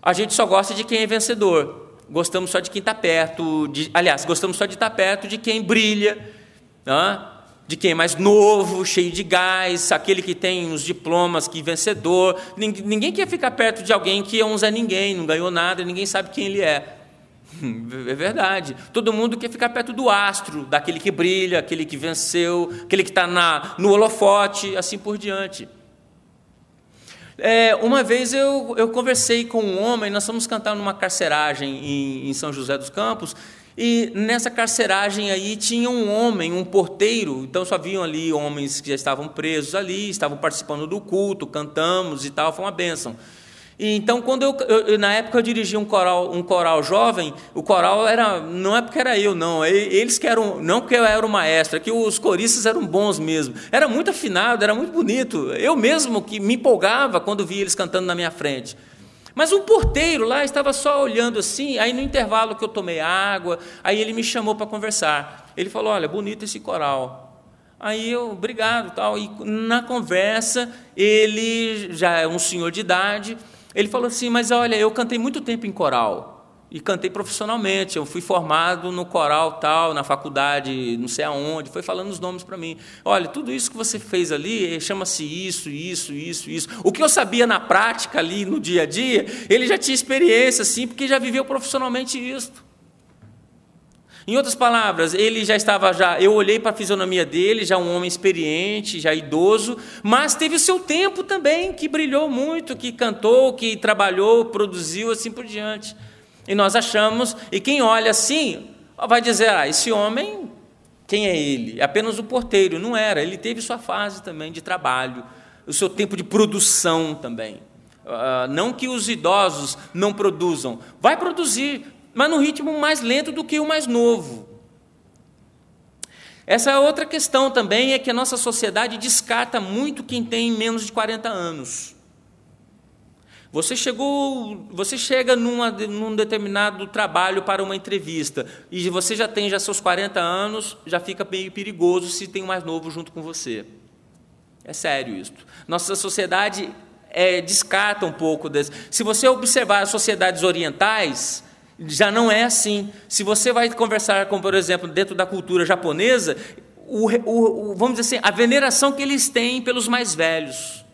A gente só gosta de quem é vencedor. Gostamos só de quem está perto. De, aliás, gostamos só de estar tá perto de quem brilha, né? de quem é mais novo, cheio de gás, aquele que tem os diplomas, que é vencedor. Ninguém quer ficar perto de alguém que é um Zé Ninguém, não ganhou nada, ninguém sabe quem ele é. É verdade. Todo mundo quer ficar perto do astro, daquele que brilha, aquele que venceu, aquele que está no holofote, assim por diante. É, uma vez eu, eu conversei com um homem, nós fomos cantar numa carceragem em, em São José dos Campos, e nessa carceragem aí tinha um homem, um porteiro, então só haviam ali homens que já estavam presos ali, estavam participando do culto, cantamos e tal, foi uma bênção. E então, quando eu, eu, na época eu dirigi um coral, um coral jovem, o coral era não é porque era eu não, eles que eram não porque eu era o maestro, é que os coristas eram bons mesmo. Era muito afinado, era muito bonito. Eu mesmo que me empolgava quando via eles cantando na minha frente. Mas um porteiro lá estava só olhando assim, aí no intervalo que eu tomei água, aí ele me chamou para conversar. Ele falou: "Olha, bonito esse coral. Aí eu, obrigado, tal. E na conversa, ele já é um senhor de idade, ele falou assim: Mas olha, eu cantei muito tempo em coral e cantei profissionalmente. Eu fui formado no coral tal, na faculdade, não sei aonde. Foi falando os nomes para mim. Olha, tudo isso que você fez ali eh, chama-se isso, isso, isso, isso. O que eu sabia na prática ali no dia a dia, ele já tinha experiência, assim, porque já viveu profissionalmente isso. Em outras palavras, ele já estava já, eu olhei para a fisionomia dele, já um homem experiente, já idoso, mas teve o seu tempo também que brilhou muito, que cantou, que trabalhou, produziu assim por diante. E nós achamos, e quem olha assim, vai dizer: "Ah, esse homem, quem é ele? É apenas o porteiro, não era. Ele teve sua fase também de trabalho, o seu tempo de produção também. Ah, não que os idosos não produzam, vai produzir, mas no ritmo mais lento do que o mais novo. Essa é outra questão também é que a nossa sociedade descarta muito quem tem menos de 40 anos. Você chegou, você chega numa, num determinado trabalho para uma entrevista e você já tem já seus 40 anos, já fica meio perigoso se tem um mais novo junto com você. É sério isso. Nossa sociedade é, descarta um pouco desse. Se você observar as sociedades orientais, já não é assim. Se você vai conversar com, por exemplo, dentro da cultura japonesa, o, o, o, vamos dizer assim, a veneração que eles têm pelos mais velhos,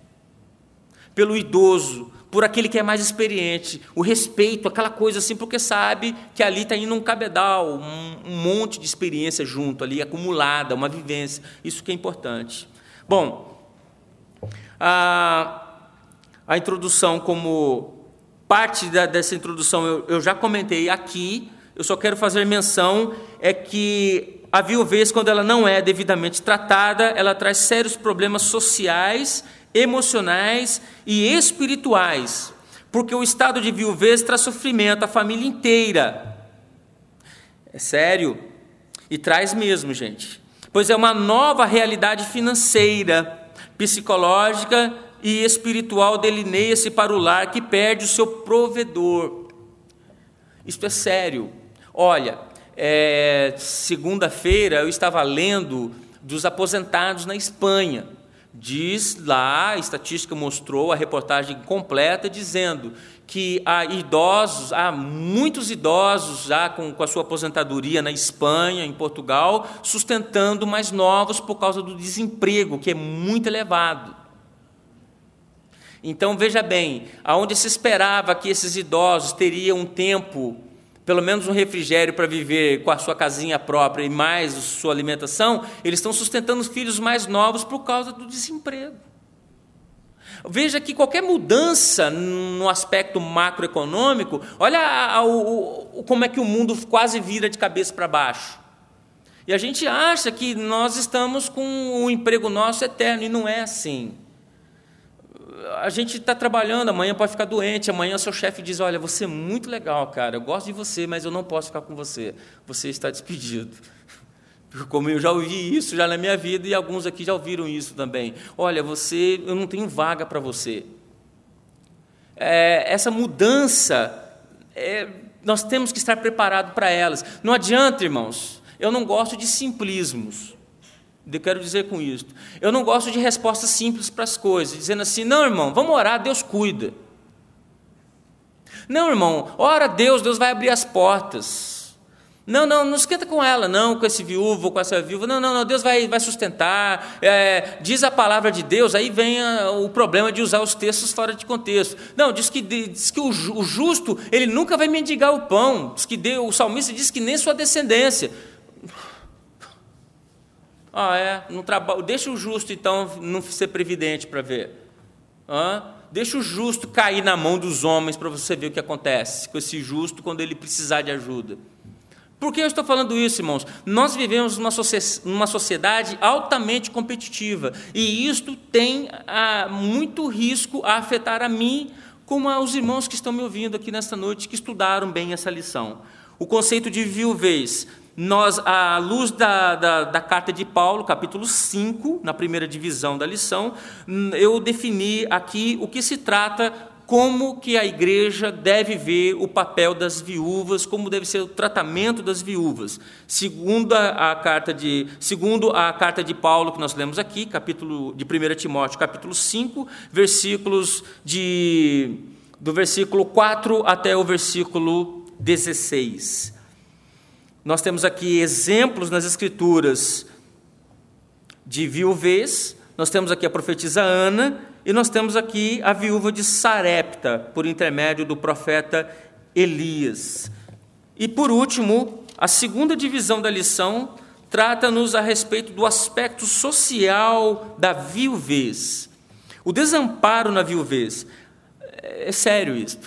pelo idoso, por aquele que é mais experiente, o respeito, aquela coisa assim, porque sabe que ali está indo um cabedal, um, um monte de experiência junto ali, acumulada, uma vivência. Isso que é importante. Bom, a, a introdução como parte da, dessa introdução eu, eu já comentei aqui, eu só quero fazer menção é que a viuvez, quando ela não é devidamente tratada, ela traz sérios problemas sociais, emocionais e espirituais, porque o estado de viuvez traz sofrimento à família inteira. É sério? E traz mesmo, gente. Pois é uma nova realidade financeira, psicológica e espiritual delineia-se para o lar que perde o seu provedor. Isto é sério. Olha, é, segunda-feira eu estava lendo dos aposentados na Espanha. Diz lá, a estatística mostrou a reportagem completa dizendo que há idosos, há muitos idosos já com, com a sua aposentadoria na Espanha, em Portugal, sustentando mais novos por causa do desemprego, que é muito elevado. Então veja bem, aonde se esperava que esses idosos teriam um tempo, pelo menos um refrigério para viver com a sua casinha própria e mais sua alimentação, eles estão sustentando os filhos mais novos por causa do desemprego. Veja que qualquer mudança no aspecto macroeconômico, olha a, a, o, como é que o mundo quase vira de cabeça para baixo. E a gente acha que nós estamos com o emprego nosso eterno, e não é assim a gente está trabalhando, amanhã pode ficar doente, amanhã seu chefe diz: Olha, você é muito legal, cara, eu gosto de você, mas eu não posso ficar com você, você está despedido. Como eu já ouvi isso já na minha vida e alguns aqui já ouviram isso também. Olha, você, eu não tenho vaga para você. É, essa mudança, é, nós temos que estar preparados para elas. Não adianta, irmãos, eu não gosto de simplismos. Eu quero dizer com isso. Eu não gosto de respostas simples para as coisas, dizendo assim: não, irmão, vamos orar, Deus cuida. Não, irmão, ora Deus, Deus vai abrir as portas. Não, não, não esquenta com ela, não, com esse viúvo, com essa viúva. Não, não, não, Deus vai, vai sustentar. É, diz a palavra de Deus, aí vem a, o problema de usar os textos fora de contexto. Não, diz que, diz que o, o justo, ele nunca vai mendigar o pão. Diz que Deus, o salmista diz que nem sua descendência. Ah, é, não trabalho. Deixa o justo então não ser previdente para ver. Hã? Deixa o justo cair na mão dos homens para você ver o que acontece com esse justo quando ele precisar de ajuda. Por que eu estou falando isso, irmãos? Nós vivemos numa, sociedade altamente competitiva e isto tem ah, muito risco a afetar a mim, como aos irmãos que estão me ouvindo aqui nesta noite, que estudaram bem essa lição. O conceito de viuvez nós, à luz da, da, da, carta de Paulo, capítulo 5, na primeira divisão da lição, hum, eu defini aqui o que se trata, como que a igreja deve ver o papel das viúvas, como deve ser o tratamento das viúvas. Segundo a, a carta de, segundo a carta de Paulo que nós lemos aqui, capítulo de 1 Timóteo, capítulo 5, versículos de do versículo 4 até o versículo 16. Nós temos aqui exemplos nas Escrituras de viuvez, nós temos aqui a profetisa Ana, e nós temos aqui a viúva de Sarepta, por intermédio do profeta Elias. E por último, a segunda divisão da lição trata-nos a respeito do aspecto social da viuvez. O desamparo na viuvez. É, é sério isso.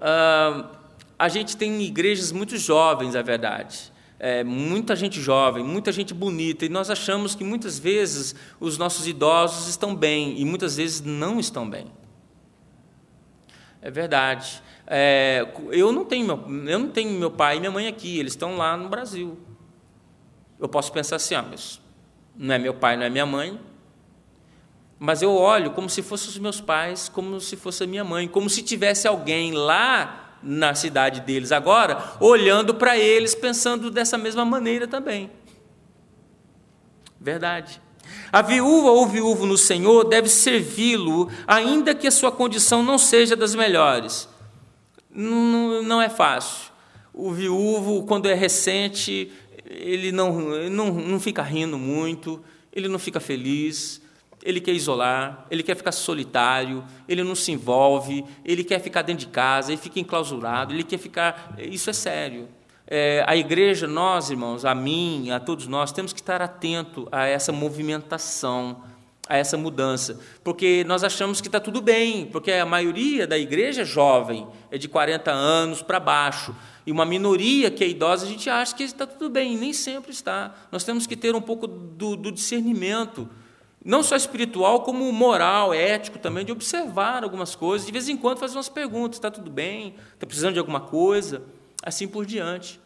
Ah, a gente tem igrejas muito jovens, a é verdade. É, muita gente jovem, muita gente bonita, e nós achamos que muitas vezes os nossos idosos estão bem e muitas vezes não estão bem. É verdade. É, eu, não tenho meu, eu não tenho meu pai e minha mãe aqui, eles estão lá no Brasil. Eu posso pensar assim, ah, mas não é meu pai, não é minha mãe, mas eu olho como se fossem os meus pais, como se fosse a minha mãe, como se tivesse alguém lá na cidade deles agora, olhando para eles, pensando dessa mesma maneira também. Verdade. A viúva ou viúvo no Senhor deve servi-lo, ainda que a sua condição não seja das melhores. Não, não é fácil. O viúvo, quando é recente, ele não, não, não fica rindo muito, ele não fica feliz, ele quer isolar, ele quer ficar solitário, ele não se envolve, ele quer ficar dentro de casa, ele fica enclausurado, ele quer ficar. Isso é sério. É, a igreja, nós, irmãos, a mim, a todos nós, temos que estar atento a essa movimentação, a essa mudança, porque nós achamos que está tudo bem, porque a maioria da igreja é jovem, é de 40 anos para baixo, e uma minoria que é idosa, a gente acha que está tudo bem, e nem sempre está. Nós temos que ter um pouco do, do discernimento não só espiritual, como moral, ético também, de observar algumas coisas, de vez em quando fazer umas perguntas: está tudo bem? Está precisando de alguma coisa? Assim por diante.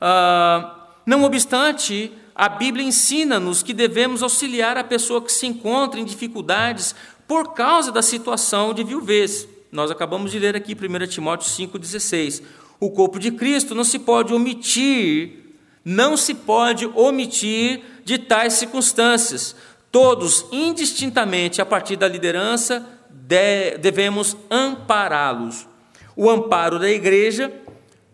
Ah, não obstante, a Bíblia ensina-nos que devemos auxiliar a pessoa que se encontra em dificuldades por causa da situação de viuvez. Nós acabamos de ler aqui 1 Timóteo 5,16. O corpo de Cristo não se pode omitir não se pode omitir de tais circunstâncias. Todos, indistintamente, a partir da liderança, devemos ampará-los. O amparo da igreja,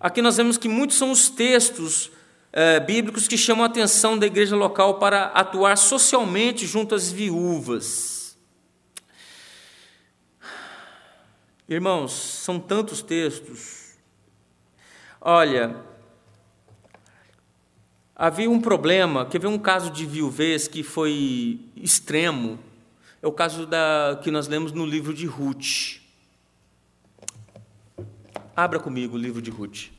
aqui nós vemos que muitos são os textos eh, bíblicos que chamam a atenção da igreja local para atuar socialmente junto às viúvas. Irmãos, são tantos textos. Olha, Havia um problema, que havia um caso de viuvez que foi extremo. É o caso da, que nós lemos no livro de Ruth. Abra comigo o livro de Ruth.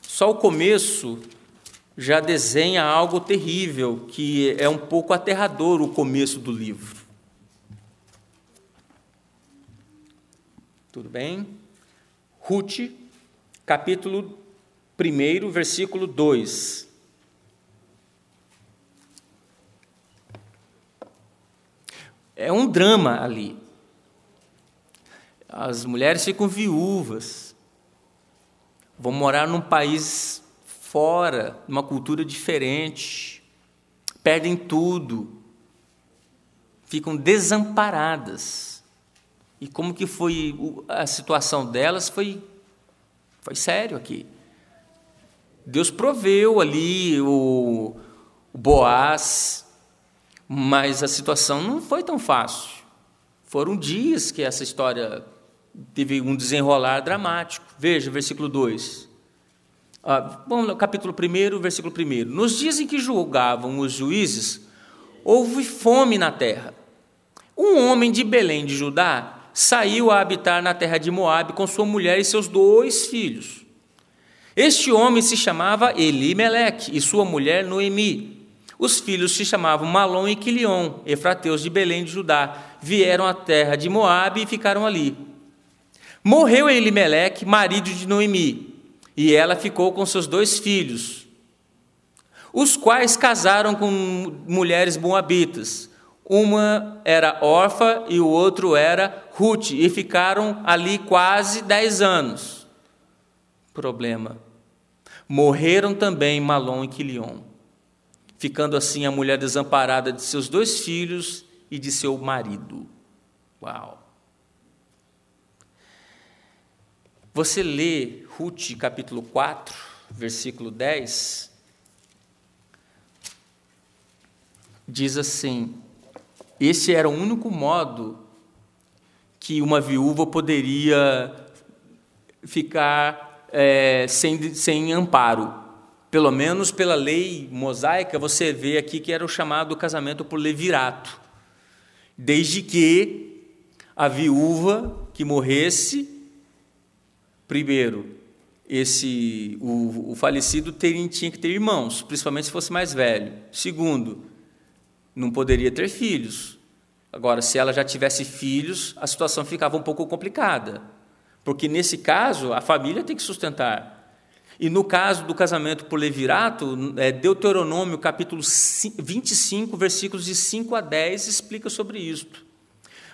Só o começo já desenha algo terrível, que é um pouco aterrador o começo do livro. Tudo bem? Ruth, capítulo Primeiro versículo 2. É um drama ali. As mulheres ficam viúvas, vão morar num país fora, numa cultura diferente, perdem tudo, ficam desamparadas. E como que foi a situação delas foi foi sério aqui. Deus proveu ali o, o Boaz, mas a situação não foi tão fácil. Foram dias que essa história teve um desenrolar dramático. Veja, versículo 2. Ah, vamos capítulo 1, versículo 1. Nos dias em que julgavam os juízes, houve fome na terra. Um homem de Belém de Judá saiu a habitar na terra de Moabe com sua mulher e seus dois filhos. Este homem se chamava Elimeleque e sua mulher Noemi. Os filhos se chamavam Malom e Quilion, efrateus de Belém de Judá. Vieram à terra de Moabe e ficaram ali. Morreu Elimeleque, marido de Noemi, e ela ficou com seus dois filhos, os quais casaram com mulheres moabitas. Uma era órfã e o outro era Ruth, e ficaram ali quase dez anos problema. Morreram também Malom e Quilion, ficando assim a mulher desamparada de seus dois filhos e de seu marido. Uau! Você lê Ruth capítulo 4, versículo 10, diz assim: Esse era o único modo que uma viúva poderia ficar é, sem, sem amparo. Pelo menos pela lei mosaica, você vê aqui que era o chamado casamento por levirato. Desde que a viúva que morresse, primeiro, esse o, o falecido ter, tinha que ter irmãos, principalmente se fosse mais velho. Segundo, não poderia ter filhos. Agora, se ela já tivesse filhos, a situação ficava um pouco complicada. Porque nesse caso, a família tem que sustentar. E no caso do casamento por levirato, é, Deuteronômio capítulo 25, versículos de 5 a 10 explica sobre isto.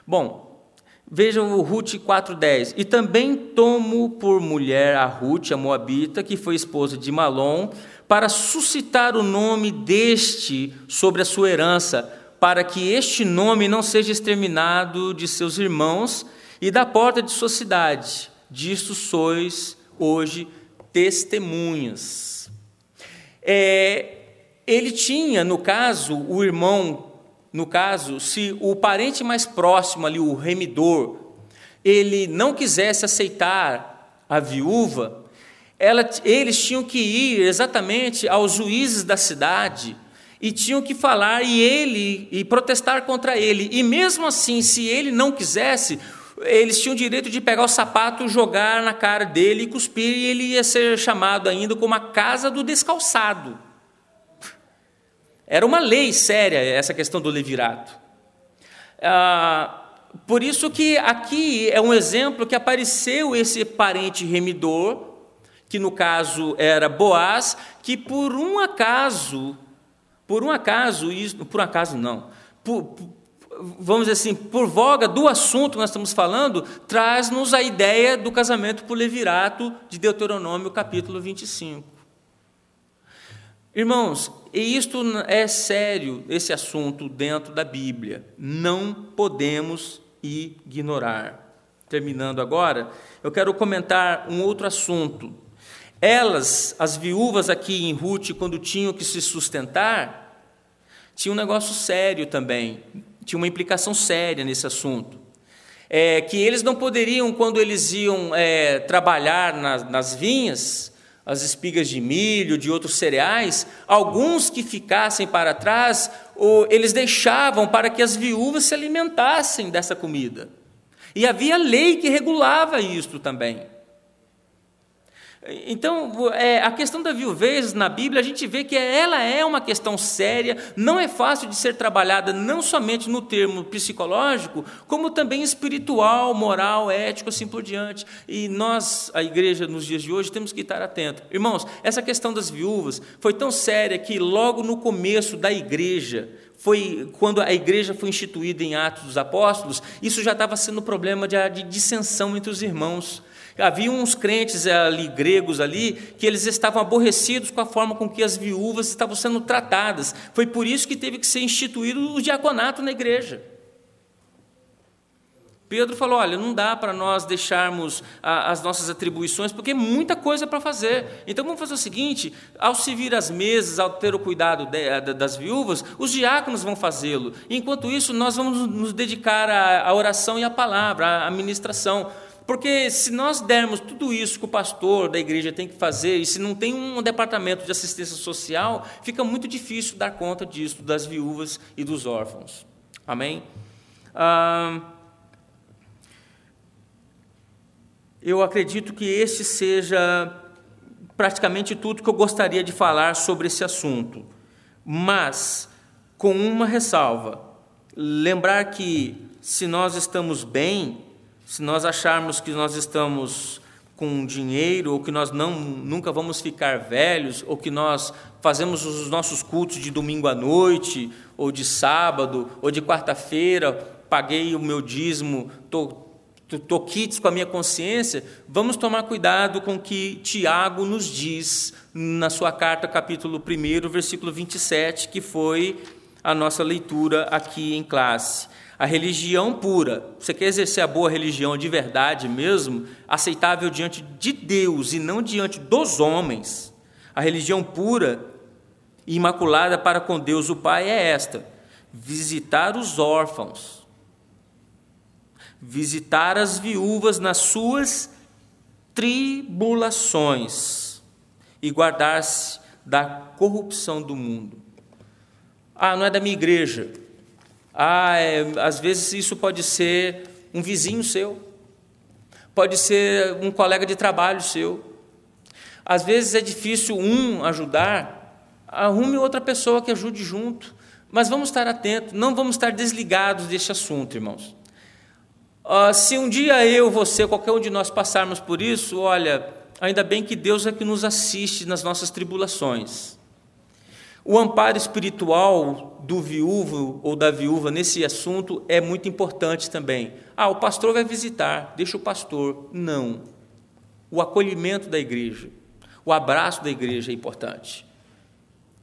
Bom, vejam o Ruth 4:10. E também tomo por mulher a Ruth, a moabita, que foi esposa de Malom, para suscitar o nome deste sobre a sua herança, para que este nome não seja exterminado de seus irmãos e da porta de sua cidade. Disto sois hoje testemunhas. É, ele tinha, no caso, o irmão, no caso, se o parente mais próximo ali, o remidor, ele não quisesse aceitar a viúva, ela, eles tinham que ir exatamente aos juízes da cidade e tinham que falar e ele e protestar contra ele. E mesmo assim, se ele não quisesse, eles tinham o direito de pegar o sapato, jogar na cara dele e cuspir, e ele ia ser chamado ainda como a casa do descalçado. Era uma lei séria essa questão do levirato. Ah, por isso que aqui é um exemplo que apareceu esse parente remidor, que no caso era Boaz, que por um acaso, por um acaso, isso, por um acaso não, por, vamos dizer assim, por voga do assunto que nós estamos falando, traz-nos a ideia do casamento por levirato de Deuteronômio capítulo 25. Irmãos, e isto é sério, esse assunto dentro da Bíblia. Não podemos ignorar. Terminando agora, eu quero comentar um outro assunto. Elas, as viúvas aqui em Ruth, quando tinham que se sustentar, tinha um negócio sério também tinha uma implicação séria nesse assunto. É, que eles não poderiam, quando eles iam é, trabalhar na, nas vinhas, as espigas de milho, de outros cereais, alguns que ficassem para trás, ou, eles deixavam para que as viúvas se alimentassem dessa comida. E havia lei que regulava isto também. Então, é, a questão da viuvez na Bíblia, a gente vê que ela é uma questão séria, não é fácil de ser trabalhada não somente no termo psicológico, como também espiritual, moral, ético, assim por diante. E nós, a igreja, nos dias de hoje, temos que estar atentos. Irmãos, essa questão das viúvas foi tão séria que logo no começo da igreja, foi quando a igreja foi instituída em Atos dos Apóstolos, isso já estava sendo problema de, de dissensão entre os irmãos. Havia uns crentes ali, gregos ali, que eles estavam aborrecidos com a forma com que as viúvas estavam sendo tratadas. Foi por isso que teve que ser instituído o diaconato na igreja. Pedro falou: olha, não dá para nós deixarmos a, as nossas atribuições, porque é muita coisa para fazer. Então vamos fazer o seguinte: ao servir as mesas, ao ter o cuidado de, eh, das viúvas, os diáconos vão fazê-lo. Enquanto isso, nós vamos nos dedicar à, à oração e à palavra, à ministração. Porque se nós dermos tudo isso que o pastor da igreja tem que fazer, e se não tem um departamento de assistência social, fica muito difícil dar conta disso, das viúvas e dos órfãos. Amém? Ah, eu acredito que este seja praticamente tudo que eu gostaria de falar sobre esse assunto, mas com uma ressalva: lembrar que se nós estamos bem, se nós acharmos que nós estamos com dinheiro, ou que nós não, nunca vamos ficar velhos, ou que nós fazemos os nossos cultos de domingo à noite, ou de sábado, ou de quarta-feira, paguei o meu dízimo, estou estou quites com a minha consciência, vamos tomar cuidado com o que Tiago nos diz na sua carta, capítulo 1, versículo 27, que foi a nossa leitura aqui em classe. A religião pura, você quer exercer a boa religião de verdade mesmo, aceitável diante de Deus e não diante dos homens. A religião pura e imaculada para com Deus o Pai é esta: visitar os órfãos, visitar as viúvas nas suas tribulações e guardar-se da corrupção do mundo. Ah, não é da minha igreja. Ah, é, às vezes isso pode ser um vizinho seu, pode ser um colega de trabalho seu. Às vezes é difícil um ajudar, arrume outra pessoa que ajude junto. Mas vamos estar atentos, não vamos estar desligados deste assunto, irmãos. Ah, se um dia eu, você, qualquer um de nós passarmos por isso, olha, ainda bem que Deus é que nos assiste nas nossas tribulações. O amparo espiritual do viúvo ou da viúva nesse assunto é muito importante também. Ah, o pastor vai visitar, deixa o pastor. Não. O acolhimento da igreja, o abraço da igreja é importante.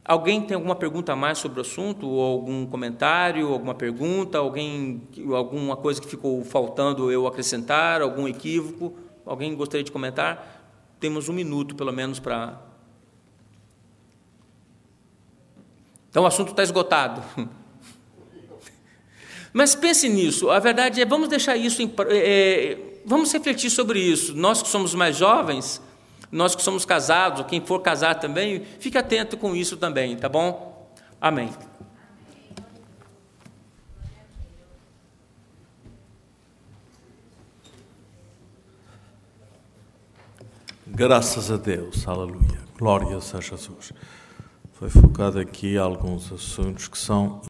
Alguém tem alguma pergunta a mais sobre o assunto? Ou algum comentário, alguma pergunta, alguém, alguma coisa que ficou faltando eu acrescentar, algum equívoco? Alguém gostaria de comentar? Temos um minuto, pelo menos, para Então o assunto está esgotado. Mas pense nisso. A verdade é, vamos deixar isso, em, é, é, vamos refletir sobre isso. Nós que somos mais jovens, nós que somos casados, quem for casar também, fique atento com isso também, tá bom? Amém. Graças a Deus, aleluia. Glórias a Jesus foi focado aqui alguns assuntos que são